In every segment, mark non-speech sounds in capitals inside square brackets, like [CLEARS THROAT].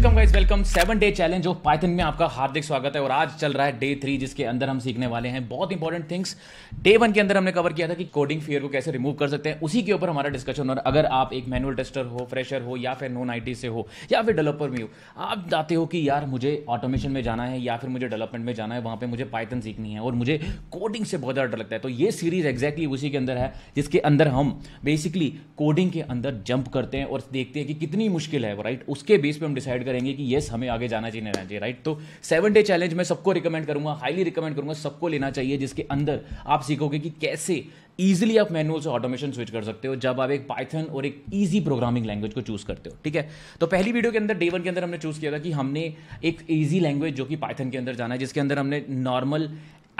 Welcome guys welcome seven day challenge of Python में आपका हार्दिक स्वागत है और आज चल रहा है डे थ्री जिसके अंदर हम सीखने वाले हैं बहुत इंपॉर्टेंट थिंग्स डे वन के अंदर हमने कवर किया था कि कोडिंग फियर को कैसे रिमूव कर सकते हैं उसी के ऊपर हमारा डिस्कशन और अगर आप एक मैनुअल टेस्टर हो फ्रेशर हो या फिर नॉन आई से हो या फिर डेवलपर में हो आप जाते हो कि यार मुझे ऑटोमेशन में जाना है या फिर मुझे डेवलपमेंट में जाना है वहाँ पर मुझे पाइथन सीखनी है और मुझे कोडिंग से बहुत ज़्यादा डर लगता है तो ये सीरीज एग्जैक्टली उसी के अंदर है जिसके अंदर हम बेसिकली कोडिंग के अंदर जंप करते हैं और देखते हैं कि कितनी मुश्किल है राइट उसके बेस पर हम डिसाइड करेंगे कि येस हमें आगे जाना चाहिए रहना चाहिए राइट तो सेवन डे चैलेंज मैं सबको रिकमेंड करूंगा हाईली रिकमेंड करूंगा सबको लेना चाहिए जिसके अंदर आप सीखोगे कि कैसे ईजिली आप मैनुअल से ऑटोमेशन स्विच कर सकते हो जब आप एक पाइथन और एक ईजी प्रोग्रामिंग लैंग्वेज को चूज करते हो ठीक है तो पहली वीडियो के अंदर डे वन के अंदर हमने चूज किया था कि हमने एक ईजी लैंग्वेज जो कि पाइथन के अंदर जाना है जिसके अंदर हमने नॉर्मल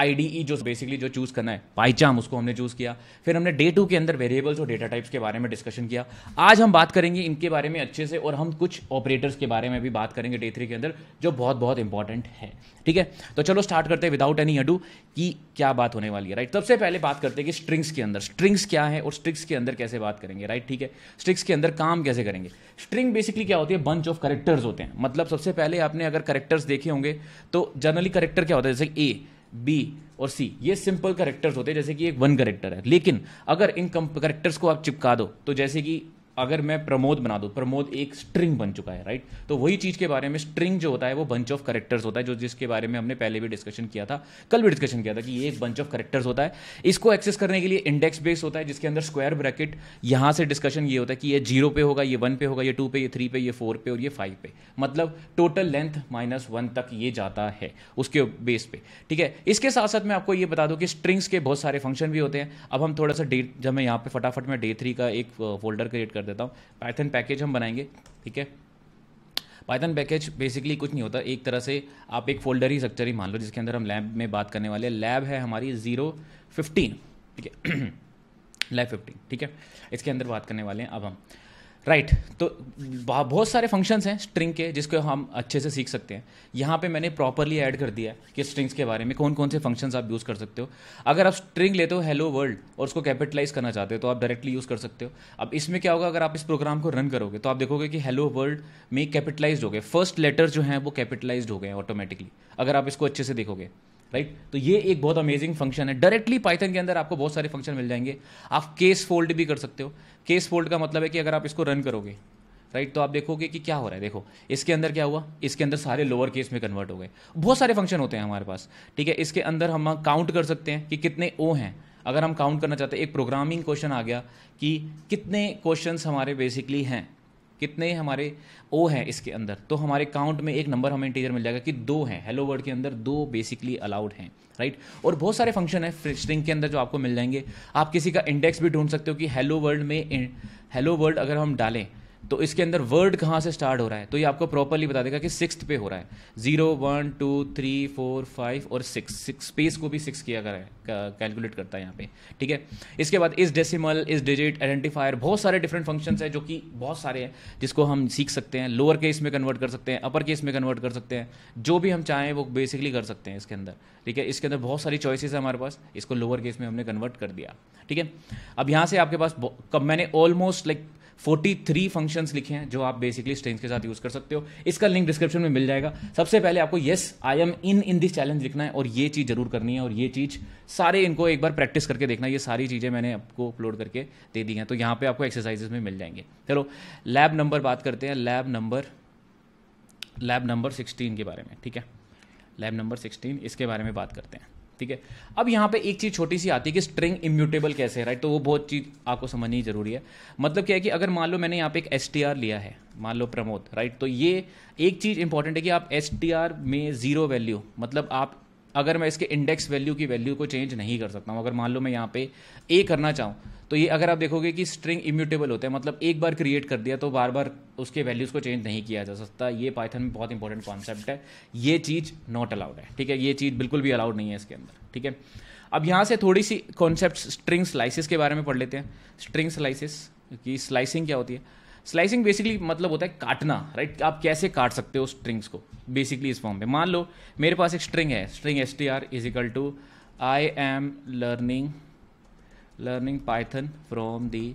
आईडीई e जो बेसिकली जो चूज़ करना है पाईचाम उसको हमने चूज़ किया फिर हमने डे टू के अंदर वेरिएबल्स और डेटा टाइप्स के बारे में डिस्कशन किया आज हम बात करेंगे इनके बारे में अच्छे से और हम कुछ ऑपरेटर्स के बारे में भी बात करेंगे डे थ्री के अंदर जो बहुत बहुत इंपॉर्टेंट है ठीक है तो चलो स्टार्ट करते हैं विदाउट एनी हडू कि क्या बात होने वाली है राइट सबसे पहले बात करते हैं कि स्ट्रिंग्स के अंदर स्ट्रिंग्स क्या है और स्ट्रिक्स के अंदर कैसे बात करेंगे राइट ठीक है स्ट्रिक्स के अंदर काम कैसे करेंगे स्ट्रिंग बेसिकली क्या होती है बंच ऑफ करेक्टर्स होते हैं मतलब सबसे पहले आपने अगर करेक्टर्स देखे होंगे तो जनरली करेक्टर क्या होता है जैसे ए बी और सी ये सिंपल करेक्टर्स होते हैं जैसे कि एक वन करेक्टर है लेकिन अगर इन करेक्टर्स को आप चिपका दो तो जैसे कि अगर मैं प्रमोद बना दूँ प्रमोद एक स्ट्रिंग बन चुका है राइट तो वही चीज़ के बारे में स्ट्रिंग जो होता है वो बंच ऑफ करेक्टर्स होता है जो जिसके बारे में हमने पहले भी डिस्कशन किया था कल भी डिस्कशन किया था कि ये एक बंच ऑफ करेक्टर्स होता है इसको एक्सेस करने के लिए इंडेक्स बेस होता है जिसके अंदर स्क्वायर ब्रैकेट यहाँ से डिस्कशन ये होता है कि ये जीरो पे होगा ये वन पे होगा ये टू पे ये थ्री पे ये फोर पे और ये फाइव पे मतलब टोटल लेंथ माइनस वन तक ये जाता है उसके बेस पे ठीक है इसके साथ साथ मैं आपको ये बता दूँ कि स्ट्रिंग्स के बहुत सारे फंक्शन भी होते हैं अब हम थोड़ा सा डे जब मैं यहाँ पे फटाफट में डे थ्री का एक फोल्डर क्रिएट कर देता हूँ पाइथन पैकेज हम बनाएंगे ठीक है पाइथन पैकेज बेसिकली कुछ नहीं होता एक तरह से आप एक फोल्डर ही स्ट्रक्चर ही मान लो जिसके अंदर हम लैब में बात करने वाले लैब है हमारी जीरो फिफ्टीन ठीक है लैब [CLEARS THROAT] फिफ्टीन ठीक है इसके अंदर बात करने वाले हैं अब हम राइट right. तो बहुत सारे फंक्शंस हैं स्ट्रिंग के जिसको हम अच्छे से सीख सकते हैं यहाँ पे मैंने प्रॉपरली ऐड कर दिया है कि स्ट्रिंग्स के बारे में कौन कौन से फंक्शंस आप यूज़ कर सकते हो अगर आप स्ट्रिंग लेते हो हेलो वर्ल्ड और उसको कैपिटलाइज करना चाहते हो तो आप डायरेक्टली यूज़ कर सकते हो अब इसमें क्या होगा अगर आप इस प्रोग्राम को रन करोगे तो आप देखोगे कि हेलो वर्ल्ड में कैपिटलाइज हो गए फर्स्ट लेटर जो हैं वो कैपिटलाइज हो गए ऑटोमेटिकली अगर आप इसको अच्छे से देखोगे राइट right? तो ये एक बहुत अमेजिंग फंक्शन है डायरेक्टली पाइथन के अंदर आपको बहुत सारे फंक्शन मिल जाएंगे आप केस फोल्ड भी कर सकते हो केस फोल्ड का मतलब है कि अगर आप इसको रन करोगे राइट right? तो आप देखोगे कि क्या हो रहा है देखो इसके अंदर क्या हुआ इसके अंदर सारे लोअर केस में कन्वर्ट हो गए बहुत सारे फंक्शन होते हैं हमारे पास ठीक है इसके अंदर हम काउंट कर सकते हैं कि कितने ओ हैं अगर हम काउंट करना चाहते हैं एक प्रोग्रामिंग क्वेश्चन आ गया कि कितने क्वेश्चन हमारे बेसिकली हैं कितने हमारे ओ हैं इसके अंदर तो हमारे काउंट में एक नंबर हमें इंटीजर मिल जाएगा कि दो हैं हेलो वर्ड के अंदर दो बेसिकली अलाउड हैं राइट और बहुत सारे फंक्शन हैं स्ट्रिंग के अंदर जो आपको मिल जाएंगे आप किसी का इंडेक्स भी ढूंढ सकते हो कि हेलो वर्ल्ड में हेलो वर्ल्ड अगर हम डालें तो इसके अंदर वर्ड कहाँ से स्टार्ट हो रहा है तो ये आपको प्रॉपरली बता देगा कि सिक्स पे हो रहा है zero one two three four five और सिक्स सिक्स स्पेस को भी सिक्स किया करें कैलकुलेट करता है यहाँ पे ठीक है इसके बाद इस डेसिमल इस डिजिट आइडेंटिफायर बहुत सारे डिफरेंट फंक्शन है जो कि बहुत सारे हैं जिसको हम सीख सकते हैं लोअर केस में कन्वर्ट कर सकते हैं अपर केस में कन्वर्ट कर सकते हैं जो भी हम चाहें वो बेसिकली कर सकते हैं इसके अंदर ठीक है इसके अंदर बहुत सारी चॉइसेस है हमारे पास इसको लोअर केस में हमने कन्वर्ट कर दिया ठीक है अब यहाँ से आपके पास कब मैंने ऑलमोस्ट लाइक 43 फंक्शंस लिखे हैं जो आप बेसिकली स्ट्रेंथ के साथ यूज कर सकते हो इसका लिंक डिस्क्रिप्शन में मिल जाएगा सबसे पहले आपको yes I M in in this challenge लिखना है और ये चीज जरूर करनी है और ये चीज सारे इनको एक बार प्रैक्टिस करके देखना ये सारी चीजें मैंने आपको अपलोड करके दे दी हैं तो यहाँ पर आपको एक्सरसाइजेस में मिल जाएंगे चलो लैब नंबर बात करते हैं lab number lab number sixteen के बारे में ठीक है लैब नंबर सिक्सटीन इसके बारे में बात करते हैं ठीक है अब यहाँ पे एक चीज़ छोटी सी आती है कि स्ट्रिंग इम्यूटेबल कैसे है राइट तो वो बहुत चीज़ आपको समझनी जरूरी है मतलब क्या है कि अगर मान लो मैंने यहाँ पे एक एस लिया है मान लो प्रमोद राइट तो ये एक चीज़ इंपॉर्टेंट है कि आप एस में ज़ीरो वैल्यू मतलब आप अगर मैं इसके इंडेक्स वैल्यू की वैल्यू को चेंज नहीं कर सकता हूँ अगर मान लो मैं यहाँ पे ए करना चाहूँ तो ये अगर आप देखोगे कि स्ट्रिंग इम्यूटेबल होता है मतलब एक बार क्रिएट कर दिया तो बार बार उसके वैल्यूज़ को चेंज नहीं किया जा सकता ये पाइथन में बहुत इंपॉर्टेंट कॉन्सेप्ट है ये चीज़ नॉट अलाउड है ठीक है ये चीज़ बिल्कुल भी अलाउड नहीं है इसके अंदर ठीक है अब यहाँ से थोड़ी सी कॉन्सेप्ट स्ट्रिंग स्लाइसिस के बारे में पढ़ लेते हैं स्ट्रिंग स्लाइसिस की स्लाइसिंग क्या होती है स्लाइसिंग बेसिकली मतलब होता है काटना राइट आप कैसे काट सकते हो स्ट्रिंग्स को बेसिकली इस फॉर्म में मान लो मेरे पास एक स्ट्रिंग है string S T R is equal to I am learning learning Python from the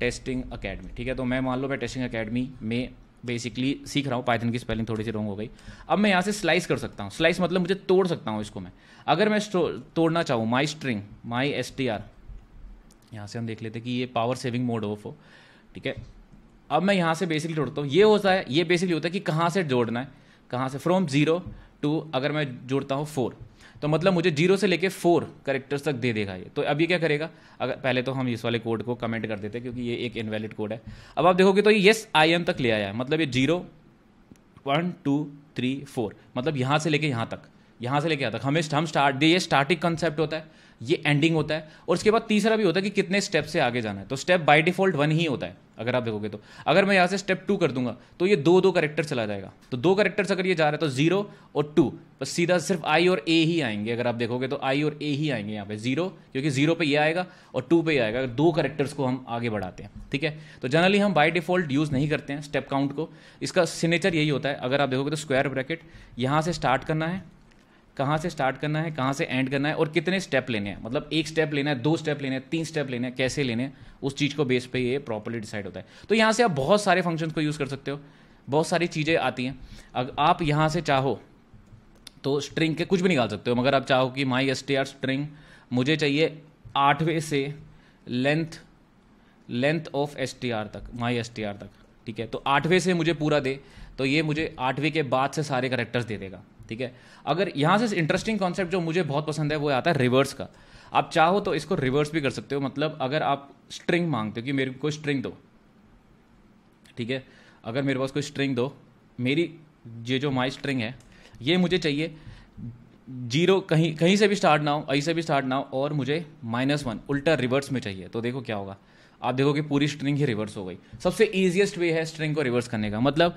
testing academy ठीक है तो मैं मान लो मैं टेस्टिंग अकेडमी में बेसिकली सीख रहा हूँ पाइथन की स्पेलिंग थोड़ी सी रॉन्ग हो गई अब मैं यहाँ से स्लाइस कर सकता हूँ स्लाइस मतलब मुझे तोड़ सकता हूँ इसको मैं अगर मैं तोड़ना चाहूँ my string my S T R यहाँ से हम देख लेते कि ये पावर सेविंग मोड ऑफ हो ठीक है अब मैं यहाँ से बेसिकली जोड़ता हूँ ये होता है ये बेसिकली होता है कि कहाँ से जोड़ना है कहाँ से फ्रॉम ज़ीरो टू अगर मैं जोड़ता हूँ फोर तो मतलब मुझे जीरो से लेके फोर करेक्टर्स तक दे देगा ये तो अब ये क्या करेगा अगर पहले तो हम इस वाले कोड को कमेंट कर देते हैं क्योंकि ये एक इनवैलिड कोड है अब आप देखोगे तो ये येस आई एम तक ले आया है मतलब ये zero one two three four मतलब यहाँ से लेके यहाँ तक यहाँ से लेके यहाँ तक हमें हम स्टार्ट ये स्टार्टिंग कंसेप्ट होता है ये एंडिंग होता है और उसके बाद तीसरा भी होता है कि कितने स्टेप से आगे जाना है तो स्टेप बाय डिफॉल्ट वन ही होता है अगर आप देखोगे तो अगर मैं यहाँ से स्टेप टू कर दूंगा तो ये दो दो करेक्टर चला जाएगा तो दो करेक्टर्स अगर ये जा रहा है तो जीरो और टू बस सीधा सिर्फ आई और ए ही आएंगे अगर आप देखोगे तो आई और ए ही आएंगे यहाँ पे जीरो क्योंकि जीरो पे ये आएगा और टू पे ये आएगा अगर दो करेक्टर्स को हम आगे बढ़ाते हैं ठीक है तो जनरली हम बाई डिफॉल्ट यूज़ नहीं करते हैं स्टेप काउंट को इसका सिग्नेचर यही होता है अगर आप देखोगे तो स्क्वायर ब्रैकेट यहाँ से स्टार्ट करना है कहाँ से स्टार्ट करना है कहाँ से एंड करना है और कितने स्टेप लेने हैं मतलब एक स्टेप लेना है दो स्टेप लेने हैं तीन स्टेप लेने हैं कैसे लेने हैं उस चीज़ को बेस पे ये प्रॉपरली डिसाइड होता है तो यहाँ से आप बहुत सारे फंक्शन को यूज़ कर सकते हो बहुत सारी चीज़ें आती हैं अगर आप यहाँ से चाहो तो स्ट्रिंग के कुछ भी निकाल सकते हो मगर आप चाहो कि my S T R string मुझे चाहिए आठवें से length length of S T R तक माई एस टी आर तक ठीक है तो आठवें से मुझे पूरा दे तो ये मुझे आठवें के बाद से सारे करेक्टर्स दे देगा ठीक है अगर यहाँ से इंटरेस्टिंग कॉन्सेप्ट जो मुझे बहुत पसंद है वो आता है रिवर्स का आप चाहो तो इसको रिवर्स भी कर सकते हो मतलब अगर आप स्ट्रिंग मांगते हो कि मेरे को स्ट्रिंग दो ठीक है अगर मेरे पास कोई स्ट्रिंग दो मेरी ये जो माई स्ट्रिंग है ये मुझे चाहिए जीरो कहीं कहीं से भी स्टार्ट ना हो कहीं से भी स्टार्ट ना हो और मुझे माइनस वन उल्टा रिवर्स में चाहिए तो देखो क्या होगा आप देखो कि पूरी स्ट्रिंग ही रिवर्स हो गई सबसे ईजिएस्ट वे है स्ट्रिंग को रिवर्स करने का मतलब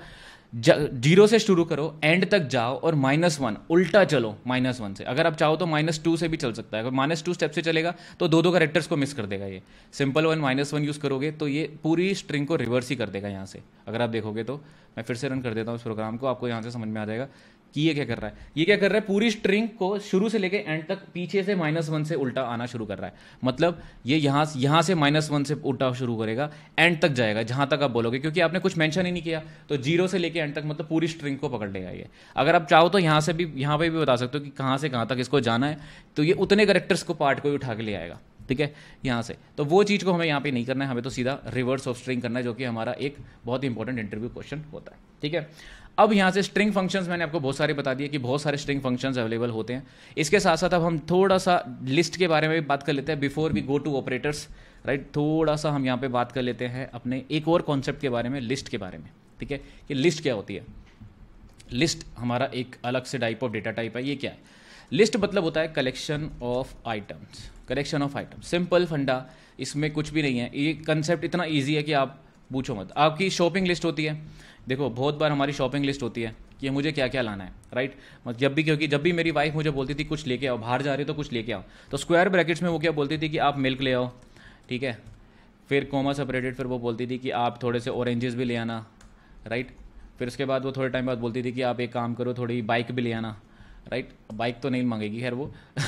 जीरो से शुरू करो एंड तक जाओ और माइनस वन उल्टा चलो माइनस वन से अगर आप चाहो तो माइनस टू से भी चल सकता है अगर माइनस टू स्टेप से चलेगा तो दो दो करेक्टर्स को मिस कर देगा ये simple one minus one use करोगे तो ये पूरी स्ट्रिंग को रिवर्स ही कर देगा यहाँ से अगर आप देखोगे तो मैं फिर से रन कर देता हूँ इस प्रोग्राम को आपको यहाँ से समझ में आ जाएगा कि ये क्या कर रहा है ये क्या कर रहा है पूरी स्ट्रिंग को शुरू से लेके एंड तक पीछे से माइनस वन से उल्टा आना शुरू कर रहा है मतलब ये यहाँ यहाँ से माइनस वन से उल्टा शुरू करेगा एंड तक जाएगा जहाँ तक आप बोलोगे क्योंकि आपने कुछ मेंशन ही नहीं किया तो जीरो से लेके एंड तक मतलब पूरी स्ट्रिंग को पकड़ लेगा ये अगर आप चाहो तो यहाँ से भी यहाँ पर भी बता सकते हो कि कहाँ से कहाँ तक इसको जाना है तो ये उतने करेक्टर्स को पार्ट को ही उठा के ले आएगा ठीक है यहाँ से तो वो चीज़ को हमें यहाँ पे नहीं करना है हमें तो सीधा रिवर्स ऑफ स्ट्रिंग करना है जो कि हमारा एक बहुत ही इंपॉर्टेंट इंटरव्यू क्वेश्चन होता है ठीक है अब यहाँ से स्ट्रिंग फंक्शंस मैंने आपको बहुत सारे बता दिए कि बहुत सारे स्ट्रिंग फंक्शंस अवेलेबल होते हैं इसके साथ साथ अब हम थोड़ा सा लिस्ट के बारे में भी बात कर लेते हैं before we go to operators right थोड़ा सा हम यहाँ पे बात कर लेते हैं अपने एक और कॉन्सेप्ट के बारे में लिस्ट के बारे में ठीक है कि लिस्ट क्या होती है लिस्ट हमारा एक अलग से टाइप ऑफ डेटा टाइप है ये क्या है लिस्ट मतलब होता है collection of items collection of items simple फंडा इसमें कुछ भी नहीं है ये कंसेप्ट इतना ईजी है कि आप पूछो मत आपकी शॉपिंग लिस्ट होती है देखो बहुत बार हमारी शॉपिंग लिस्ट होती है कि मुझे क्या क्या लाना है राइट मतलब जब भी क्योंकि जब भी मेरी वाइफ मुझे बोलती थी कुछ लेके आओ बाहर जा रहे हो तो कुछ लेके आओ तो स्क्वायर ब्रैकेट्स में वो क्या बोलती थी कि आप मिल्क ले आओ ठीक है फिर कोमा सेपरेटेड फिर वो बोलती थी कि आप थोड़े से ऑरेंजेस भी ले आना राइट फिर उसके बाद वो थोड़े टाइम बाद बोलती थी कि आप एक काम करो थोड़ी बाइक भी ले आना राइट बाइक तो नहीं मांगेगी खैर वो [LAUGHS]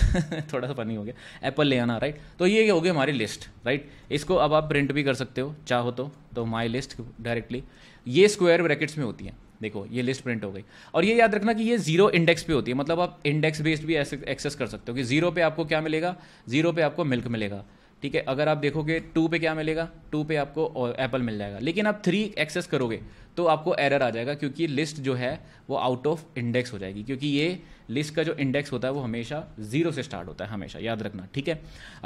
थोड़ा सा फनी हो गया एप्पल ले आना राइट तो ये हो गई हमारी लिस्ट राइट इसको अब आप प्रिंट भी कर सकते हो चाहो तो तो माई लिस्ट डायरेक्टली ये स्क्वायर ब्रैकेट्स में होती है देखो ये लिस्ट प्रिंट हो गई और ये याद रखना कि ये जीरो इंडेक्स पे होती है मतलब आप इंडेक्स बेस्ड भी एक्सेस कर सकते हो कि जीरो पे आपको क्या मिलेगा जीरो पे आपको मिल्क मिलेगा ठीक है अगर आप देखोगे टू पे क्या मिलेगा टू पे आपको एप्पल मिल जाएगा लेकिन आप थ्री एक्सेस करोगे तो आपको एरर आ जाएगा क्योंकि लिस्ट जो है वो आउट ऑफ इंडेक्स हो जाएगी क्योंकि ये लिस्ट का जो इंडेक्स होता है वो हमेशा जीरो से स्टार्ट होता है हमेशा याद रखना ठीक है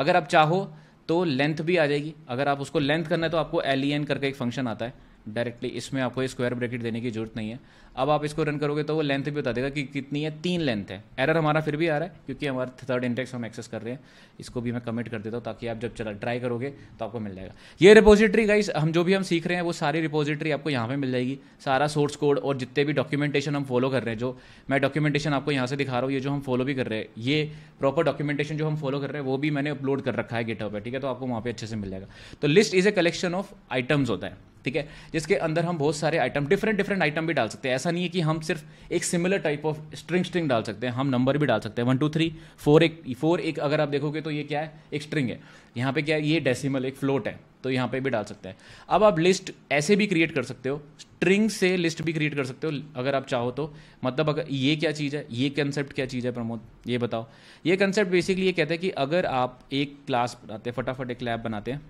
अगर आप चाहो तो लेंथ भी आ जाएगी अगर आप उसको लेंथ करना है तो आपको एलियन e करके एक फंक्शन आता है डायरेक्टली इसमें आपको स्क्वायर ब्रैकेट देने की जरूरत नहीं है अब आप इसको रन करोगे तो वो लेंथ भी बता देगा कि कितनी है तीन लेंथ है एरर हमारा फिर भी आ रहा है क्योंकि हमारा थर्ड इंडेक्स हम एक्सेस कर रहे हैं इसको भी मैं कमिट कर देता हूँ ताकि आप जब चला ट्राई करोगे तो आपको मिल जाएगा ये रिपोजिटरी गाइस हम जो भी हम सीख रहे हैं वो सारी रिपोजिटरी आपको यहाँ पर मिल जाएगी सारा सोर्स कोड और जितने भी डॉक्यूमेंटेशन हम फॉलो कर रहे हैं जो मैं डॉक्यूमेंटेशन आपको यहाँ से दिखा रहा हूँ ये जो हम फॉलो भी कर रहे हैं ये प्रॉपर डॉक्यूमेंटेशन जो हम फॉलो कर रहे हैं वो भी मैंने अपलोड कर रखा है गेटअप पर ठीक है तो आपको वहाँ पर अच्छे से मिल जाएगा तो list is a collection of items होता है ठीक है जिसके अंदर हम बहुत सारे आइटम डिफरेंट डिफरेंट आइटम भी डाल सकते हैं ऐसा ऐसा नहीं है कि हम सिर्फ एक similar type of string string डाल सकते हैं हम नंबर भी डाल सकते हैं वन टू थ्री फोर एक फोर एक अगर आप देखोगे तो ये क्या है एक स्ट्रिंग है यहाँ पे क्या है ये डेसिमल एक फ्लोट है तो यहाँ पे भी डाल सकते हैं अब आप लिस्ट ऐसे भी क्रिएट कर सकते हो स्ट्रिंग से लिस्ट भी क्रिएट कर सकते हो अगर आप चाहो तो मतलब अगर ये क्या चीज़ है ये कंसेप्ट क्या चीज़ है प्रमोद ये बताओ ये कंसेप्ट बेसिकली ये कहते हैं कि अगर आप एक क्लास बनाते हैं फटाफट एक लैब बनाते हैं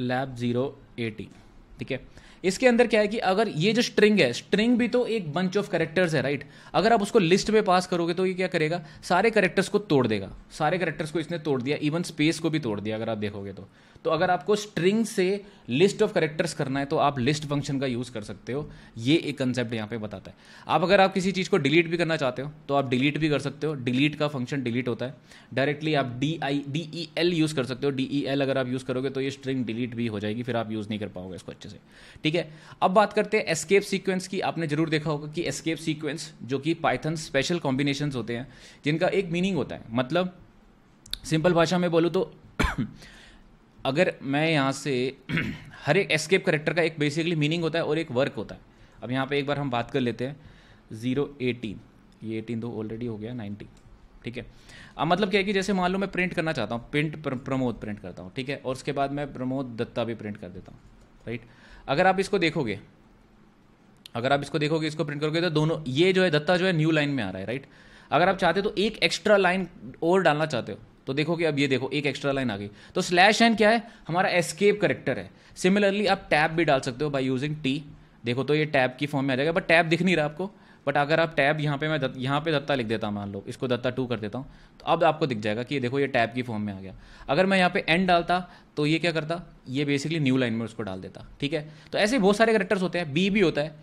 लैब ज़ीरो एटी ठीक है इसके अंदर क्या है कि अगर ये जो स्ट्रिंग है स्ट्रिंग भी तो एक बंच ऑफ करेक्टर्स है राइट अगर आप उसको लिस्ट में पास करोगे तो ये क्या करेगा सारे करेक्टर्स को तोड़ देगा सारे करेक्टर्स को इसने तोड़ दिया इवन स्पेस को भी तोड़ दिया अगर आप देखोगे तो तो अगर आपको स्ट्रिंग से लिस्ट ऑफ करेक्टर्स करना है तो आप लिस्ट फंक्शन का यूज़ कर सकते हो ये एक कंसेप्ट यहाँ पे बताता है आप अगर आप किसी चीज़ को डिलीट भी करना चाहते हो तो आप डिलीट भी कर सकते हो डिलीट का फंक्शन डिलीट होता है डायरेक्टली आप D I D E L use कर सकते हो डी ई एल अगर आप यूज़ करोगे तो ये स्ट्रिंग डिलीट भी हो जाएगी फिर आप यूज़ नहीं कर पाओगे इसको अच्छे से ठीक है अब बात करते हैं एस्केप सीक्वेंस की आपने जरूर देखा होगा कि एस्केप सीक्वेंस जो कि पाइथन स्पेशल कॉम्बिनेशन होते हैं जिनका एक मीनिंग होता है मतलब सिंपल भाषा में बोलूँ तो अगर मैं यहाँ से [CLEARS THROAT] हर एक एस्केप करेक्टर का एक बेसिकली मीनिंग होता है और एक वर्क होता है अब यहाँ पे एक बार हम बात कर लेते हैं ज़ीरो एटीन ये एटीन तो ऑलरेडी हो गया नाइनटीन ठीक है अब मतलब क्या है कि जैसे मान लो मैं प्रिंट करना चाहता हूँ प्रिंट प्र, प्रमोद प्रिंट करता हूँ ठीक है और उसके बाद मैं प्रमोद दत्ता भी प्रिंट कर देता हूँ राइट अगर आप इसको देखोगे अगर आप इसको देखोगे इसको प्रिंट करोगे तो दोनों ये जो है दत्ता जो है न्यू लाइन में आ रहा है राइट अगर आप चाहते हो तो एक एक्स्ट्रा लाइन और डालना चाहते हो तो देखो कि अब ये देखो एक एक्स्ट्रा लाइन आ गई तो स्लैश एन क्या है हमारा एस्केप करेक्टर है सिमिलरली आप टैब भी डाल सकते हो बाई यूजिंग टी देखो तो ये टैब की फॉर्म में आ जाएगा बट टैब दिख नहीं रहा आपको बट अगर आप टैब यहाँ पे मैं दत, यहाँ पे दत्ता लिख देता हूँ मान लो इसको दत्ता टू कर देता हूँ तो अब आपको दिख जाएगा कि ये देखो ये टैब की फॉर्म में आ गया अगर मैं यहाँ पे एंड डालता तो ये क्या करता ये बेसिकली न्यू लाइन में उसको डाल देता ठीक है तो ऐसे बहुत सारे करेक्टर्स होते हैं बी भी होता है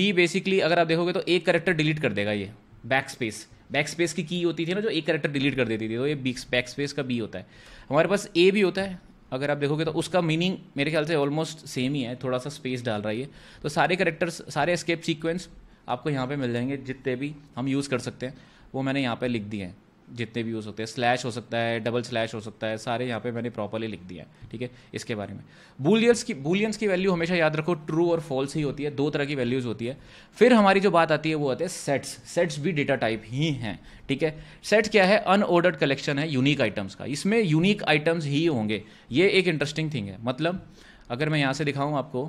बी बेसिकली अगर आप देखोगे तो एक करेक्टर डिलीट कर देगा ये बैक स्पेस बैक स्पेस की की होती थी ना जो एक करेक्टर डिलीट कर देती थी तो ये बैक स्पेस का बी होता है हमारे पास ए भी होता है अगर आप देखोगे तो उसका मीनिंग मेरे ख्याल से ऑलमोस्ट सेम ही है थोड़ा सा स्पेस डाल रहा है तो सारे करेक्टर्स सारे स्केप सीक्वेंस आपको यहाँ पे मिल जाएंगे जितने भी हम यूज़ कर सकते हैं वो मैंने यहाँ पे लिख दिए हैं जितने भी हो सकते हैं स्लैश हो सकता है डबल स्लैश हो सकता है सारे यहाँ पे मैंने प्रॉपरली लिख दिया है ठीक है इसके बारे में बुलियंस की बुलियंस की वैल्यू हमेशा याद रखो ट्रू और फॉल्स ही होती है दो तरह की वैल्यूज़ होती है फिर हमारी जो बात आती है वो आती है सेट्स सेट्स भी डेटा टाइप ही हैं ठीक है सेट क्या है अनऑर्डर्ड कलेक्शन है यूनिक आइटम्स का इसमें यूनिक आइटम्स ही होंगे ये एक इंटरेस्टिंग थिंग है मतलब अगर मैं यहाँ से दिखाऊँ आपको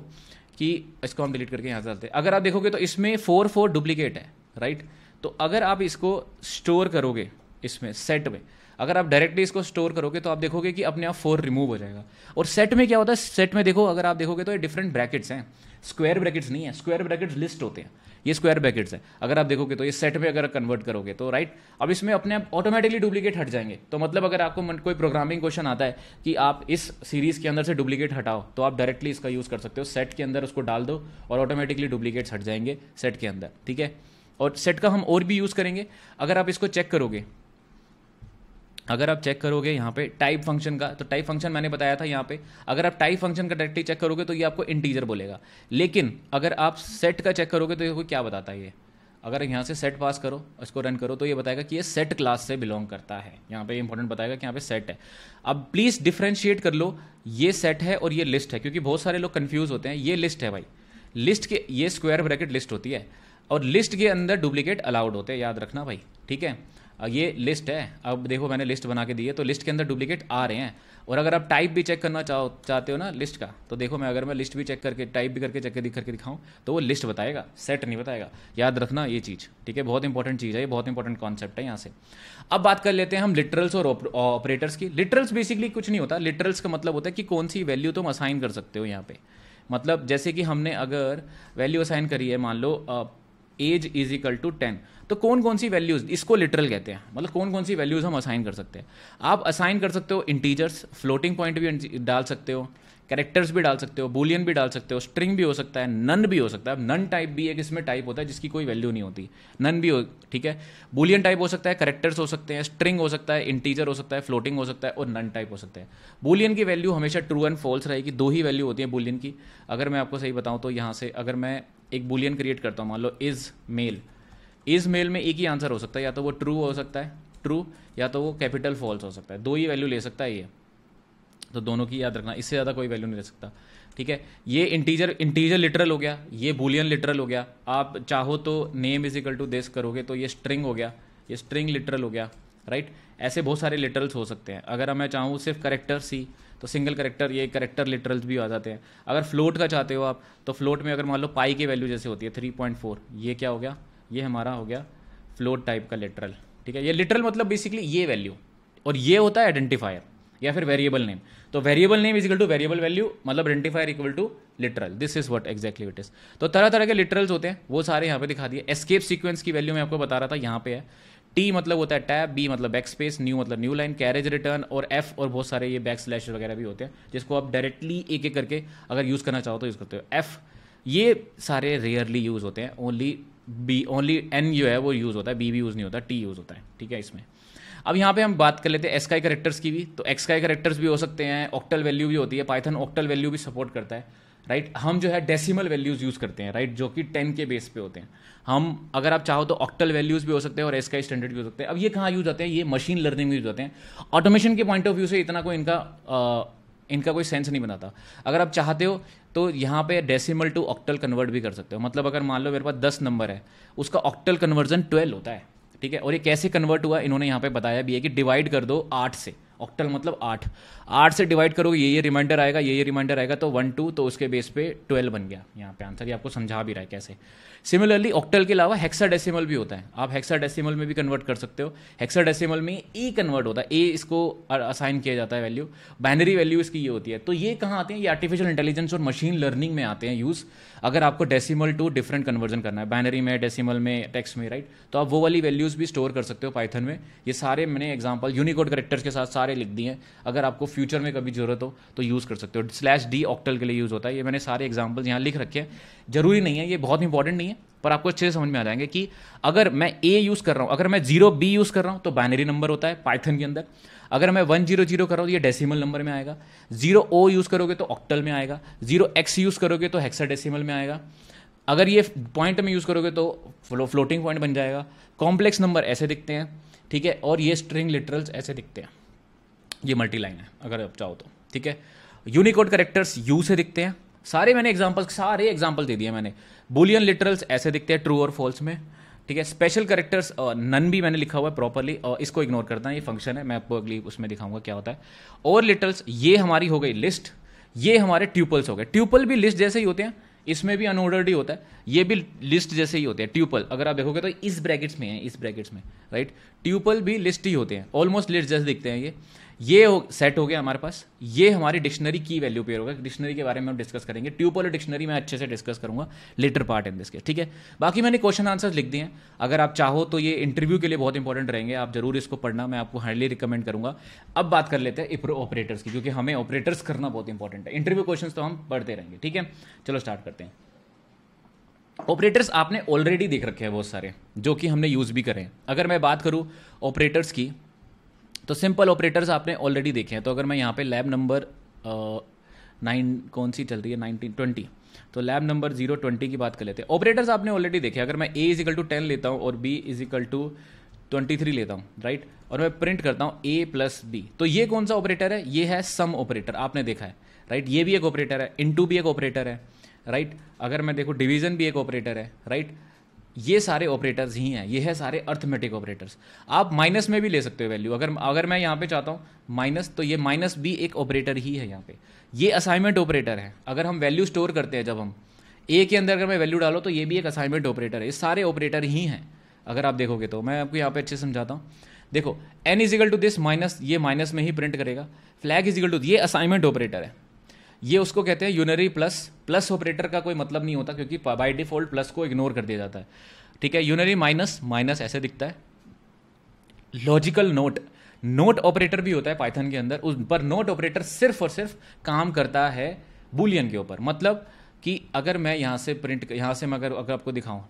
कि इसको हम डिलीट करके यहाँ से डालते हैं अगर आप देखोगे तो इसमें फोर फोर डुप्लीकेट है राइट तो अगर आप इसको स्टोर करोगे इसमें सेट में अगर आप डायरेक्टली इसको स्टोर करोगे तो आप देखोगे कि अपने आप फोर रिमूव हो जाएगा और सेट में क्या होता है सेट में देखो अगर आप देखोगे तो ये डिफरेंट ब्रैकेट्स हैं स्क्वायर ब्रैकेट्स नहीं है स्क्वायर ब्रैकेट्स लिस्ट होते हैं ये स्क्वायर ब्रैकेट्स हैं अगर आप देखोगे तो ये सेट में अगर कन्वर्ट करोगे तो राइट अब इसमें अपने आप ऑटोमेटिकली डुप्लीकेट हट जाएंगे तो मतलब अगर आपको कोई प्रोग्रामिंग क्वेश्चन आता है कि आप इस सीरीज के अंदर से डुप्लीकेट हटाओ तो आप डायरेक्टली इसका यूज़ कर सकते हो सेट के अंदर उसको डाल दो और ऑटोमेटिकली डुप्लीकेट्स हट जाएंगे सेट के अंदर ठीक है और सेट का हम और भी यूज़ करेंगे अगर आप इसको चेक करोगे अगर आप चेक करोगे यहाँ पे टाइप फंक्शन का तो टाइप फंक्शन मैंने बताया था यहाँ पे अगर आप टाइप फंक्शन का डायरेक्टली चेक करोगे तो ये आपको इंटीजर बोलेगा लेकिन अगर आप सेट का चेक करोगे तो ये क्या बताता है ये अगर यहाँ से सेट पास करो इसको रन करो तो ये बताएगा कि ये सेट क्लास से बिलोंग करता है यहाँ पे इंपॉर्टेंट बताएगा कि यहाँ पे सेट है अब प्लीज़ डिफ्रेंशिएट कर लो ये सेट है और ये लिस्ट है क्योंकि बहुत सारे लोग कन्फ्यूज होते हैं ये लिस्ट है भाई लिस्ट के ये स्क्वायर ब्रैकेट लिस्ट होती है और लिस्ट के अंदर डुप्लीकेट अलाउड होते हैं याद रखना भाई ठीक है ये लिस्ट है अब देखो मैंने लिस्ट बना के दी है तो लिस्ट के अंदर डुप्लीकेट आ रहे हैं और अगर आप टाइप भी चेक करना चाहो चाहते हो ना लिस्ट का तो देखो मैं अगर मैं लिस्ट भी चेक करके टाइप भी करके चेक कर दिख करके दिखाऊँ तो वो लिस्ट बताएगा सेट नहीं बताएगा याद रखना ये चीज़ ठीक है बहुत इंपॉर्टेंट चीज़ है ये बहुत इंपॉर्टेंट कॉन्सेप्ट है यहाँ से अब बात कर लेते हैं हम लिटरल्स और ऑपरेटर्स की लिटरल्स बेसिकली कुछ नहीं होता लिटरल्स का मतलब होता है कि कौन सी वैल्यू तुम असाइन कर सकते हो यहाँ पे मतलब जैसे कि हमने अगर वैल्यू असाइन करी है मान लो age is equal to ten तो कौन कौन सी वैल्यूज इसको लिटरल कहते हैं मतलब कौन कौन सी वैल्यूज हम असाइन कर सकते हैं आप असाइन कर सकते हो इंटीजर्स फ्लोटिंग पॉइंट भी डाल सकते हो कैरेक्टर्स भी डाल सकते हो बुलियन भी डाल सकते हो स्ट्रिंग भी हो सकता है नन भी हो सकता है नन टाइप भी एक इसमें टाइप होता है जिसकी कोई वैल्यू नहीं होती नन भी हो ठीक है बुलियन टाइप हो सकता है करेक्टर्स हो सकते हैं स्ट्रिंग हो सकता है इंटीजर हो सकता है फ्लोटिंग हो सकता है और नन टाइप हो सकता है बुलियन की वैल्यू हमेशा ट्रू एंड फॉल्स रहेगी दो ही वैल्यू होती है बुलियन की अगर मैं आपको सही बताऊँ तो यहाँ से अगर मैं एक बुलियन क्रिएट करता हूँ मान लो इज़ मेल इज़ मेल में एक ही आंसर हो सकता है या तो वो ट्रू हो सकता है ट्रू या तो वो कैपिटल फॉल्स हो सकता है दो ही वैल्यू ले सकता है ये तो दोनों की याद रखना इससे ज़्यादा कोई वैल्यू नहीं ले सकता ठीक है ये इंटीजर इंटीजर लिटरल हो गया ये बुलियन लिटरल हो गया आप चाहो तो name is equal to this करोगे तो ये स्ट्रिंग हो गया ये स्ट्रिंग लिटरल हो गया राइट ऐसे बहुत सारे लिटरल्स हो सकते हैं अगर मैं चाहूँ सिर्फ करेक्टर सी तो सिंगल करेक्टर ये करेक्टर लिटरल्स भी आ जाते हैं अगर फ्लोट का चाहते हो आप तो फ्लोट में अगर मान लो पाई की वैल्यू जैसे होती है थ्री पॉइंट फोर ये क्या हो गया ये हमारा हो गया फ्लोट टाइप का लिटरल ठीक है ये लिटरल मतलब बेसिकली ये वैल्यू और ये होता है आइडेंटिफायर या फिर वेरिएबल नेम तो variable name is equal to variable value मतलब identifier equal to literal this is what exactly it is तो तरह तरह के लिटरल्स होते हैं वो सारे यहाँ पे दिखा दिए एस्केप सीक्वेंस की वैल्यू मैं आपको बता रहा था यहाँ पे है टी मतलब होता है टैब बी मतलब बैक स्पेस न्यू मतलब न्यू लाइन कैरेज रिटर्न और एफ और बहुत सारे ये बैक स्लैश वगैरह भी होते हैं जिसको आप डायरेक्टली एक एक करके अगर यूज़ करना चाहो तो यूज़ करते हो एफ ये सारे रेयरली यूज़ होते हैं ओनली बी ओनली एन जो है वो यूज़ होता है बी भी यूज़ नहीं होता टी यूज़ होता है ठीक है इसमें अब यहाँ पे हम बात कर लेते हैं एस काई करेक्टर्स की भी तो एक्स काई करेक्टर्स भी हो सकते हैं ऑक्टल वैल्यू भी होती है पाइथन ऑक्टल वैल्यू भी सपोर्ट करता है राइट right? हम जो है डेसिमल वैल्यूज़ यूज़ करते हैं राइट right? जो कि टेन के बेस पे होते हैं हम अगर आप चाहो तो ऑक्टल वैल्यूज़ भी हो सकते हैं और एस का स्टैंडर्ड भी हो सकते हैं अब ये कहाँ यूज़ होते हैं ये मशीन लर्निंग में यूज़ होते हैं ऑटोमेशन के पॉइंट ऑफ व्यू से इतना कोई इनका आ, इनका कोई सेंस नहीं बनाता अगर आप चाहते हो तो यहाँ पे डेसिमल टू ऑक्टल कन्वर्ट भी कर सकते हो मतलब अगर मान लो मेरे पास दस नंबर है उसका ऑक्टल कन्वर्जन ट्वेल्व होता है ठीक है और ये कैसे कन्वर्ट हुआ इन्होंने यहाँ पे बताया भी है कि डिवाइड कर दो आठ से ऑक्टल मतलब आठ आठ से डिवाइड करोगे ये ये रिमाइंडर आएगा ये ये रिमाइंडर आएगा तो वन टू तो उसके बेस पे ट्वेल्व बन गया यहाँ पे आंसर ये आपको समझा भी रहा है कैसे सिमिलरली ऑक्टल के अलावा हेक्सा डेसिमल भी होता है आप हेक्सा डेसिमल में भी कन्वर्ट कर सकते हो हेक्सा डेसिमल में ए e कन्वर्ट होता है ए e इसको असाइन किया जाता है वैल्यू बाइनरी वैल्यू इसकी ये होती है तो ये कहाँ आते हैं ये आर्टिफिशियल इंटेलिजेंस और मशीन लर्निंग में आते हैं यूज़ अगर आपको डेसिमल टू डिफरेंट कन्वर्जन करना है बाइनरी में डेसिमल में टेक्स्ट में राइट तो आप वो वाली वैल्यूज़ भी स्टोर कर सकते हो पाइथन में ये सारे मैंने एग्जाम्पल यूनिकोड करेक्टर्स के साथ सारे लिख दिए हैं अगर आपको फ्यूचर में कभी ज़रूरत हो तो यूज़ कर सकते हो स्लैश डी ऑक्टल के लिए यूज़ होता है ये मैंने सारे एग्जाम्पल्स यहाँ लिख रखे हैं ज़रूरी नहीं है ये बहुत इंपॉर्टेंट नहीं है पर आपको अच्छे से समझ में आ जाएंगे कि अगर मैं ए यूज़ कर रहा हूँ अगर मैं जीरो बी यूज़ कर रहा हूँ तो बाइनरी नंबर होता है पाइथन के अंदर अगर मैं वन जीरो जीरो कर रहा हूँ तो ये डेसिमल नंबर में आएगा जीरो ओ यूज़ करोगे तो ऑक्टल में आएगा जीरो एक्स यूज़ करोगे तो हेक्सा डेसीमल में आएगा अगर ये पॉइंट में यूज़ करोगे तो फ्लो, फ्लोटिंग पॉइंट बन जाएगा कॉम्प्लेक्स नंबर ऐसे दिखते हैं ठीक है और ये स्ट्रिंग लिटरल्स ऐसे दिखते हैं ये मल्टी लाइन है अगर आप चाहो तो ठीक है यूनिकोड करेक्टर्स यू से दिखते हैं सारे मैंने एग्जाम्पल्स सारे एग्जाम्पल दे दिए मैंने बुलियन लिटरल्स ऐसे दिखते हैं ट्रू और फॉल्स में ठीक है स्पेशल करेक्टर्स नन भी मैंने लिखा हुआ है प्रॉपरली और इसको इग्नोर करता है ये फंक्शन है मैं आपको अगली उसमें दिखाऊंगा क्या होता है और लिटल्स ये हमारी हो गई लिस्ट ये हमारे ट्यूपल्स हो गए ट्यूपल भी लिस्ट जैसे ही होते हैं इसमें भी अनऑर्डर्ड ही होता है ये भी लिस्ट जैसे ही होते हैं ट्यूपल अगर आप देखोगे तो इस ब्रैकेट्स में है इस ब्रैकेट्स में राइट ट्यूपल भी लिस्ट ही होते हैं ऑलमोस्ट लिस्ट जैसे दिखते हैं ये ये हो सेट हो गया हमारे पास ये हमारी डिक्शनरी की वैल्यू पेयर होगा डिक्शनरी के बारे में हम डिस्कस करेंगे ट्यूब और डिक्शनरी मैं अच्छे से डिस्कस करूंगा लेटर पार्ट इन दिस के ठीक है बाकी मैंने क्वेश्चन आंसर लिख दिए हैं अगर आप चाहो तो ये इंटरव्यू के लिए बहुत इंपॉर्टेंट रहेंगे आप जरूर इसको पढ़ना मैं आपको हाईली रिकमेंड करूंगा अब बात कर लेते हैं इप्रो ऑपरेटर्स की क्योंकि हमें ऑपरेटर्स करना बहुत इंपॉर्टेंट है इंटरव्यू क्वेश्चन तो हम पढ़ते रहेंगे ठीक है चलो स्टार्ट करते हैं ऑपरेटर्स आपने ऑलरेडी देख रखे हैं बहुत सारे जो कि हमने यूज़ भी करें अगर मैं बात करूँ ऑपरेटर्स की तो सिंपल ऑपरेटर्स आपने ऑलरेडी देखे हैं तो अगर मैं यहाँ पे लैब नंबर नाइन कौन सी चल रही है नाइनटीन ट्वेंटी तो लैब नंबर जीरो ट्वेंटी की बात कर लेते हैं ऑपरेटर्स आपने ऑलरेडी देखे अगर मैं ए इजिकल टू टेन लेता हूँ और B is equal to twenty three लेता हूँ राइट और मैं प्रिंट करता हूँ ए प्लस बी तो ये कौन सा ऑपरेटर है ये है सम ऑपरेटर आपने देखा है राइट ये भी एक ऑपरेटर है इन भी एक ऑपरेटर है राइट अगर मैं देखूँ डिवीजन भी एक ऑपरेटर है राइट ये सारे ऑपरेटर्स ही हैं ये है सारे अर्थमेटिक ऑपरेटर्स आप माइनस में भी ले सकते हो वैल्यू अगर अगर मैं यहाँ पे चाहता हूँ माइनस तो ये माइनस भी एक ऑपरेटर ही है यहाँ पे ये असाइनमेंट ऑपरेटर है अगर हम वैल्यू स्टोर करते हैं जब हम ए के अंदर अगर मैं वैल्यू डालो तो ये भी एक असाइनमेंट ऑपरेटर है ये सारे ऑपरेटर ही हैं अगर आप देखोगे तो मैं आपको यहाँ पे अच्छे समझाता हूँ देखो N is equal to this minus ये माइनस में ही प्रिंट करेगा फ्लैग इजिकल टू ये असाइनमेंट ऑपरेटर है ये उसको कहते हैं यूनरी प्लस प्लस ऑपरेटर का कोई मतलब नहीं होता क्योंकि बाय डिफॉल्ट प्लस को इग्नोर कर दिया जाता है ठीक है यूनरी माइनस माइनस ऐसे दिखता है लॉजिकल नोट नोट ऑपरेटर भी होता है पाइथन के अंदर उस पर नोट ऑपरेटर सिर्फ और सिर्फ काम करता है बुलियन के ऊपर मतलब कि अगर मैं यहाँ से प्रिंट यहाँ से मैं अगर अगर आपको दिखाऊँ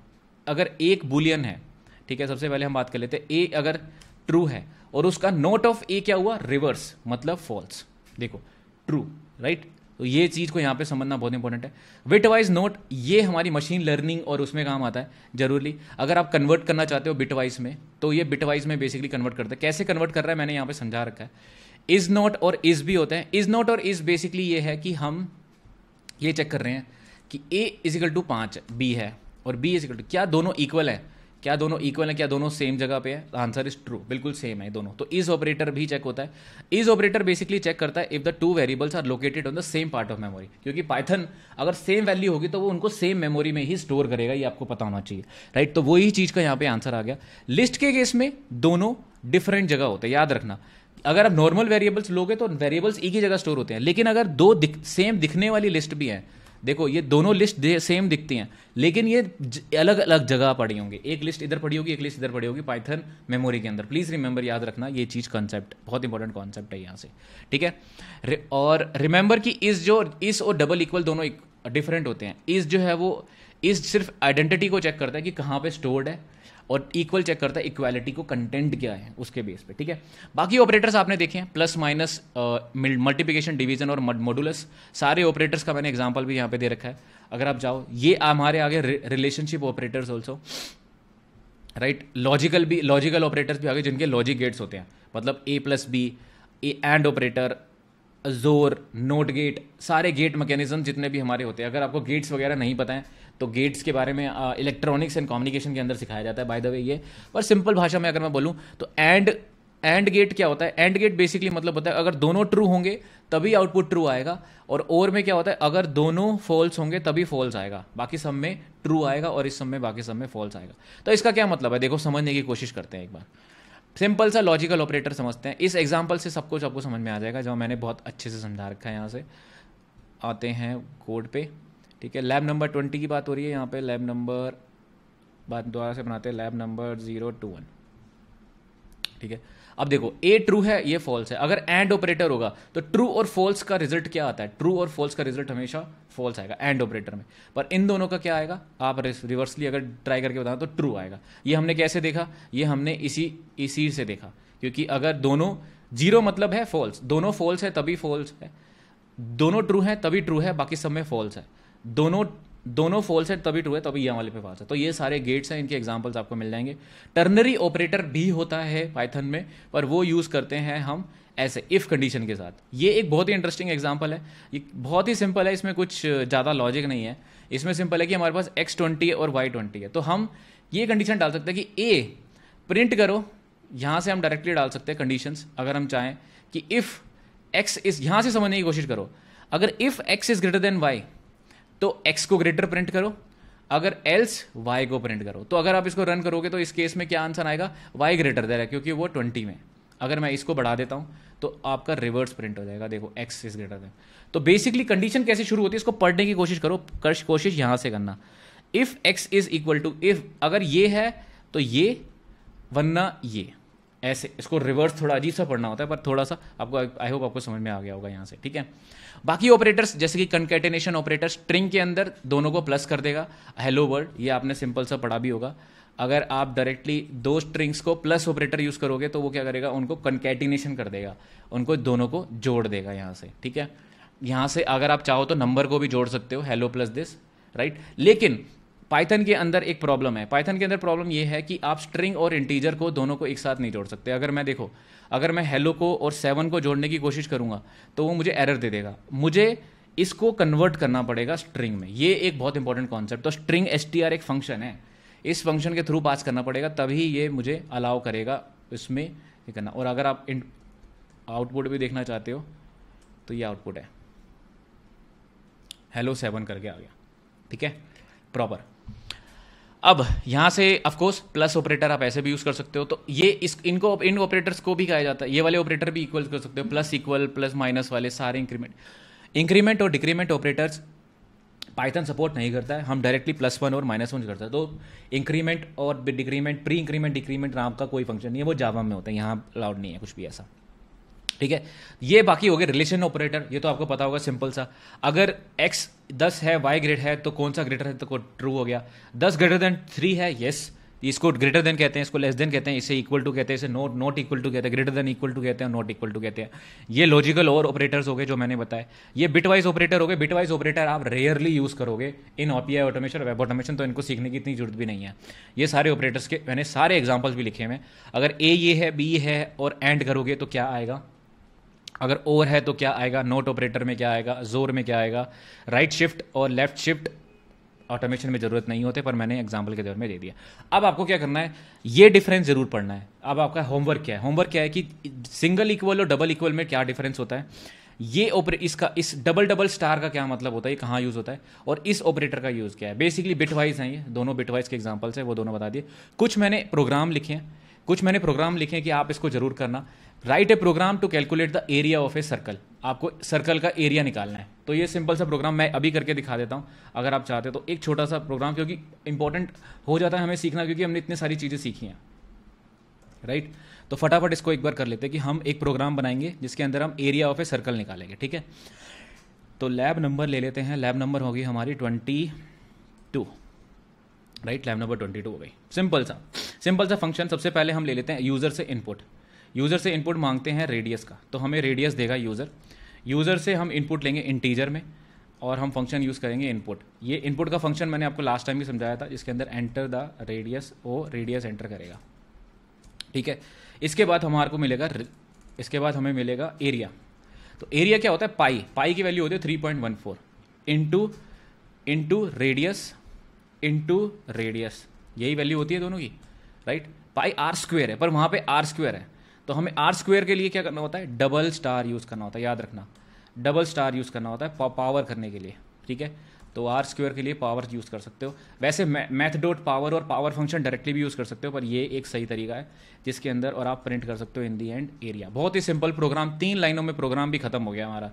अगर एक बुलियन है ठीक है सबसे पहले हम बात कर लेते हैं ए अगर ट्रू है और उसका नोट ऑफ ए क्या हुआ रिवर्स मतलब फॉल्स देखो ट्रू राइट तो ये चीज़ को यहाँ पे समझना बहुत इंपॉर्टेंट है बिट वाइज नोट ये हमारी मशीन लर्निंग और उसमें काम आता है जरूरी अगर आप कन्वर्ट करना चाहते हो बिट वाइज में तो ये बिट वाइज में बेसिकली कन्वर्ट करता है कैसे कन्वर्ट कर रहा है मैंने यहाँ पे समझा रखा है इज़ नॉट और इज़ भी होते हैं इज़ नॉट और इज़ बेसिकली ये है कि हम ये चेक कर रहे हैं कि ए इजिकल टू पाँच बी है और बी इजिकल टू क्या दोनों इक्वल है क्या दोनों इक्वल है क्या दोनों सेम जगह पे है आंसर इज ट्रू बिल्कुल सेम है दोनों तो इज ऑपरेटर भी चेक होता है इज ऑपरेटर बेसिकली चेक करता है if the two variables are located on the same part of memory क्योंकि पाइथन अगर सेम वैल्यू होगी तो वो उनको सेम मेमोरी में ही स्टोर करेगा ये आपको पता होना चाहिए राइट तो वही चीज़ का यहाँ पे आंसर आ गया लिस्ट के केस में दोनों डिफरेंट जगह होते हैं याद रखना अगर आप नॉर्मल वेरिएबल्स लोगे तो वेरिएबल्स एक ही जगह स्टोर होते हैं लेकिन अगर दो दिख, सेम दिखने वाली लिस्ट भी है देखो ये दोनों लिस्ट दे, सेम दिखती हैं लेकिन ये अलग अलग जगह पड़ी होंगी एक लिस्ट इधर पड़ी होगी एक लिस्ट इधर पड़ी होगी पाइथन मेमोरी के अंदर प्लीज़ रिमेंबर याद रखना ये चीज़ कॉन्सेप्ट बहुत इंपॉर्टेंट कॉन्सेप्ट है यहाँ से ठीक है और रिमेंबर कि इस जो इस और डबल इक्वल दोनों डिफरेंट होते हैं इस जो है वो इस सिर्फ आइडेंटिटी को चेक करता है कि कहाँ पे स्टोर्ड है और इक्वल चेक करता है इक्वालिटी को कंटेंट क्या है उसके बेस पे ठीक है बाकी ऑपरेटर्स आपने देखे हैं प्लस माइनस मल्टीप्लिकेशन डिवीजन और मॉडुलस सारे ऑपरेटर्स का मैंने एग्जाम्पल भी यहाँ पे दे रखा है अगर आप जाओ ये हमारे आगे relationship operators also right logical भी लॉजिकल ऑपरेटर्स भी आगे जिनके लॉजिक गेट्स होते हैं मतलब A plus B A and operator xor not gate सारे गेट मैकेनिज्म जितने भी हमारे होते हैं अगर आपको गेट्स वगैरह नहीं पता है तो गेट्स के बारे में इलेक्ट्रॉनिक्स एंड कम्युनिकेशन के अंदर सिखाया जाता है बाय द वे ये पर सिंपल भाषा में अगर मैं बोलूँ तो एंड एंड गेट क्या होता है एंड गेट बेसिकली मतलब होता है अगर दोनों ट्रू होंगे तभी आउटपुट ट्रू आएगा और ओर में क्या होता है अगर दोनों फॉल्स होंगे तभी फॉल्स आएगा बाकी सब में ट्रू आएगा और इस सब में बाकी सब में फॉल्स आएगा तो इसका क्या मतलब है देखो समझने की कोशिश करते हैं एक बार सिंपल सा लॉजिकल ऑपरेटर समझते हैं इस एग्जाम्पल से सब कुछ आपको समझ में आ जाएगा जो मैंने बहुत अच्छे से समझा रखा है यहाँ से आते हैं कोड पे ठीक है लैब नंबर ट्वेंटी की बात हो रही है यहाँ पे लैब नंबर बात दोबारा से बनाते हैं lab number zero two one ठीक है अब देखो ए ट्रू है ये फॉल्स है अगर एंड ऑपरेटर होगा तो ट्रू और फॉल्स का रिजल्ट क्या आता है ट्रू और फॉल्स का रिजल्ट हमेशा फॉल्स आएगा एंड ऑपरेटर में पर इन दोनों का क्या आएगा आप रिवर्सली अगर ट्राई करके बताएं तो ट्रू आएगा ये हमने कैसे देखा ये हमने इसी इसी से देखा क्योंकि अगर दोनों जीरो मतलब है फॉल्स दोनों फॉल्स है तभी फॉल्स है दोनों ट्रू है तभी ट्रू है बाकी सब में फॉल्स है दोनों दोनों फॉल्स है तभी ट्रू है तभी यहाँ वाले पे फॉल्स है तो ये सारे गेट्स हैं इनके एग्जाम्पल्स आपको मिल जाएंगे टर्नरी ऑपरेटर भी होता है पाइथन में पर वो यूज़ करते हैं हम ऐसे इफ़ कंडीशन के साथ ये एक बहुत ही इंटरेस्टिंग एग्जाम्पल है ये बहुत ही सिंपल है इसमें कुछ ज़्यादा लॉजिक नहीं है इसमें सिंपल है कि हमारे पास एक्स ट्वेंटी और वाई ट्वेंटी है तो हम ये कंडीशन डाल सकते हैं कि ए प्रिंट करो यहाँ से हम डायरेक्टली डाल सकते हैं कंडीशंस अगर हम चाहें कि इफ़ एक्स इस यहाँ से समझने की कोशिश करो अगर if x is greater than y तो एक्स को ग्रेटर प्रिंट करो अगर एल्स वाई को प्रिंट करो तो अगर आप इसको रन करोगे तो इस केस में क्या आंसर आएगा वाई ग्रेटर दे रहा है क्योंकि वो ट्वेंटी में अगर मैं इसको बढ़ा देता हूँ तो आपका रिवर्स प्रिंट हो जाएगा देखो एक्स इज ग्रेटर देन तो बेसिकली कंडीशन कैसे शुरू होती है इसको पढ़ने की कोशिश करो कोशिश यहाँ से करना if x is equal to if अगर ये है तो ये वरना ये ऐसे इसको रिवर्स थोड़ा अजीब सा पढ़ना होता है पर थोड़ा सा आपको आई होप आपको समझ में आ गया होगा यहाँ से ठीक है बाकी ऑपरेटर्स जैसे कि कंकेटेनेशन ऑपरेटर स्ट्रिंग के अंदर दोनों को प्लस कर देगा हेलो वर्ल्ड ये आपने सिंपल सा पढ़ा भी होगा अगर आप डायरेक्टली दो स्ट्रिंग्स को प्लस ऑपरेटर यूज़ करोगे तो वो क्या करेगा उनको कंकेटिनेशन कर देगा उनको दोनों को जोड़ देगा यहाँ से ठीक है यहाँ से अगर आप चाहो तो नंबर को भी जोड़ सकते हो हेलो प्लस दिस राइट लेकिन पाइथन के अंदर एक प्रॉब्लम है पाइथन के अंदर प्रॉब्लम ये है कि आप स्ट्रिंग और इंटीजर को दोनों को एक साथ नहीं जोड़ सकते अगर मैं देखो अगर मैं हेलो को और सेवन को जोड़ने की कोशिश करूँगा तो वो मुझे एरर दे देगा मुझे इसको कन्वर्ट करना पड़ेगा स्ट्रिंग में ये एक बहुत इंपॉर्टेंट कॉन्सेप्ट तो स्ट्रिंग एस एक फंक्शन है इस फंक्शन के थ्रू पास करना पड़ेगा तभी ये मुझे अलाउ करेगा इसमें ये करना और अगर आप आउटपुट भी देखना चाहते हो तो ये आउटपुट है हेलो सेवन करके आ गया ठीक है प्रॉपर अब यहाँ से ऑफकोर्स प्लस ऑपरेटर आप ऐसे भी यूज़ कर सकते हो तो ये इस इनको इन ऑपरेटर्स को भी कहा जाता है ये वाले ऑपरेटर भी इक्वल कर सकते हो प्लस इक्वल प्लस माइनस वाले सारे इंक्रीमेंट इंक्रीमेंट और डिक्रीमेंट ऑपरेटर्स पाइथन सपोर्ट नहीं करता है हम डायरेक्टली प्लस वन और माइनस वन करता है तो इंक्रीमेंट और डिक्रीमेंट प्री इंक्रीमेंट डिक्रीमेंट नाम का कोई फंक्शन नहीं है वो जावा में होता है यहाँ अलाउड नहीं है कुछ भी ऐसा ठीक है ये बाकी हो गया रिलेशन ऑपरेटर ये तो आपको पता होगा सिंपल सा अगर एक्स दस है वाई ग्रेड है तो कौन सा ग्रेटर है तो ट्रू हो गया दस ग्रेटर देन थ्री है येस इसको ग्रेटर देन कहते हैं इसको लेस देन कहते हैं इसे इक्वल टू कहते हैं इसे नोट नॉट इक्वल टू कहते हैं ग्रेटर देन इक्वल टू कहते हैं नॉट इक्वल टू कहते हैं ये लॉजिकल और ऑपरेटर्स हो गए जो मैंने बताया ये बिट वाइज ऑपरेटर हो गए बिट वाइज ऑपरेटर आप रेयरली यूज़ करोगे in API automation web automation तो इनको सीखने की इतनी जरूरत भी नहीं है ये सारे ऑपरेटर्स के मैंने सारे एग्जाम्पल्स भी लिखे हैं अगर ए ये है बी है और एंड करोगे तो क्या आएगा अगर ओवर है तो क्या आएगा नोट ऑपरेटर में क्या आएगा जोर में क्या आएगा राइट शिफ्ट और लेफ्ट शिफ्ट ऑटोमेशन में ज़रूरत नहीं होते पर मैंने एग्जाम्पल के तौर में दे दिया अब आपको क्या करना है ये डिफरेंस ज़रूर पढ़ना है अब आपका होमवर्क क्या है होमवर्क क्या है कि सिंगल इक्वल और डबल इक्वल में क्या डिफरेंस होता है ये ऑपरे इसका इस डबल डबल स्टार का क्या मतलब होता है कहाँ यूज़ होता है और इस ऑपरेटर का यूज़ क्या है बेसिकली बिटवाइज हैं ये दोनों बिटवाइज के एग्जाम्पल्स हैं वो दोनों बता दिए कुछ मैंने प्रोग्राम लिखे हैं कुछ मैंने प्रोग्राम लिखे हैं कि आप इसको ज़रूर करना write a program to calculate the area of a circle आपको सर्कल का एरिया निकालना है तो ये सिंपल सा प्रोग्राम मैं अभी करके दिखा देता हूँ अगर आप चाहते तो एक छोटा सा प्रोग्राम क्योंकि इंपॉर्टेंट हो जाता है हमें सीखना क्योंकि हमने इतनी सारी चीज़ें सीखी हैं राइट तो फटाफट इसको एक बार कर लेते हैं कि हम एक प्रोग्राम बनाएंगे जिसके अंदर हम एरिया ऑफ ए सर्कल निकालेंगे ठीक है तो लैब नंबर ले लेते हैं लैब नंबर होगी हमारी twenty two right lab number twenty two हो गई सिंपल सा सिंपल सा फंक्शन सबसे पहले हम ले लेते हैं यूज़र से इनपुट यूज़र से इनपुट मांगते हैं रेडियस का तो हमें रेडियस देगा यूज़र यूज़र से हम इनपुट लेंगे इंटीजर में और हम फंक्शन यूज़ करेंगे इनपुट ये इनपुट का फंक्शन मैंने आपको लास्ट टाइम भी समझाया था जिसके अंदर एंटर द रेडियस ओ रेडियस एंटर करेगा ठीक है इसके बाद हमारे को मिलेगा इसके बाद हमें मिलेगा एरिया तो एरिया क्या होता है पाई पाई की वैल्यू होती है three point one four into into radius into radius यही वैल्यू होती है दोनों की राइट पाई आर स्क्वेयर है पर वहाँ पे आर स्क्वेयर है तो हमें आर स्क्वेयर के लिए क्या करना होता है डबल स्टार यूज़ करना होता है याद रखना डबल स्टार यूज़ करना होता है पा, पावर करने के लिए ठीक है तो आर स्क्वेयर के लिए पावर यूज़ कर सकते हो वैसे मैथ डॉट पावर और पावर फंक्शन डायरेक्टली भी यूज़ कर सकते हो पर ये एक सही तरीका है जिसके अंदर और आप प्रिंट कर सकते हो इन दी एंड एरिया बहुत ही सिंपल प्रोग्राम तीन लाइनों में प्रोग्राम भी खत्म हो गया हमारा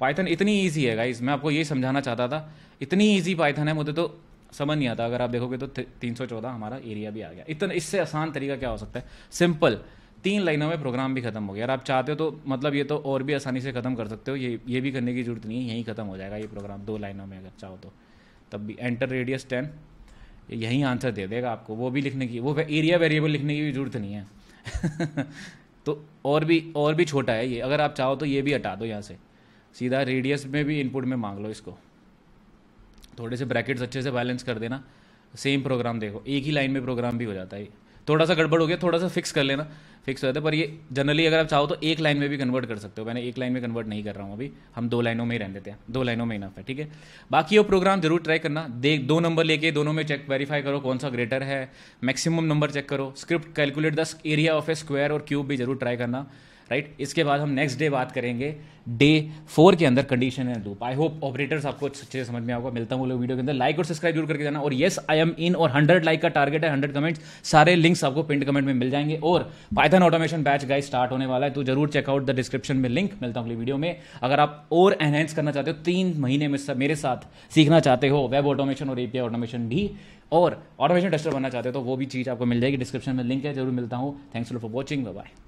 पाइथन इतनी ईजी है गाइज मैं आपको ये समझाना चाहता था इतनी ईजी पाइथन है मुझे तो समझ नहीं आता अगर आप देखोगे तो तीन सौ चौदह हमारा एरिया भी आ गया इतना इससे आसान तरीका क्या हो सकता है सिंपल तीन लाइनों में प्रोग्राम भी खत्म हो गया अगर आप चाहते हो तो मतलब ये तो और भी आसानी से खत्म कर सकते हो ये ये भी करने की जरूरत नहीं है यहीं खत्म हो जाएगा ये प्रोग्राम दो लाइनों में अगर चाहो तो तब भी एंटर रेडियस टेन यही आंसर दे देगा आपको वो भी लिखने की वो एरिया वेरिएबल लिखने की भी जरूरत नहीं है [LAUGHS] तो और भी और भी छोटा है ये अगर आप चाहो तो ये भी हटा दो यहाँ से सीधा रेडियस में भी इनपुट में मांग लो इसको थोड़े से ब्रैकेट्स अच्छे से बैलेंस कर देना सेम प्रोग्राम देखो एक ही लाइन में प्रोग्राम भी हो जाता है थोड़ा सा गड़बड़ हो गया थोड़ा सा फिक्स कर लेना फिक्स हो जाता है पर ये जनरली अगर आप चाहो तो एक लाइन में भी कन्वर्ट कर सकते हो मैंने एक लाइन में कन्वर्ट नहीं कर रहा हूँ अभी हम दो लाइनों में ही रहने देते हैं दो लाइनों में इनफ है ठीक है बाकी वो प्रोग्राम जरूर ट्राई करना देख दो नंबर लेके दोनों में चेक वेरीफाई करो कौन सा ग्रेटर है मैक्सिमम नंबर चेक करो script calculate the area of a square और क्यूब भी जरूर ट्राई करना राइट इसके बाद हम नेक्स्ट डे बात करेंगे डे फोर के अंदर कंडीशन है लूप आई होप ऑपरेटर्स आपको अच्छे से समझ में आऊगा मिलता हूँ वीडियो के अंदर लाइक और सब्सक्राइब जरूर करके जाना और येस आई एम इन और हंड्रेड लाइक का टारगेट है हंड्रेड कमेंट्स सारे लिंक्स आपको पिंट कमेंट में मिल जाएंगे और Python automation batch guys start होने वाला है तो जरूर चेकआउट द डिस्क्रिप्शन में लिंक मिलता हूँ अगली वीडियो में अगर आप और एनहेंस करना चाहते हो तीन महीने में मेरे साथ सीखना चाहते हो वेब ऑटोमेशन और एपीआई ऑटोमेशन भी और ऑटोमेशन टेस्टर बनना चाहते हो तो वो भी चीज़ आपको मिल जाएगी डिस्क्रिप्शन में लिंक है जरूर मिलता हूँ थैंक्स फॉर वॉचिंग बाय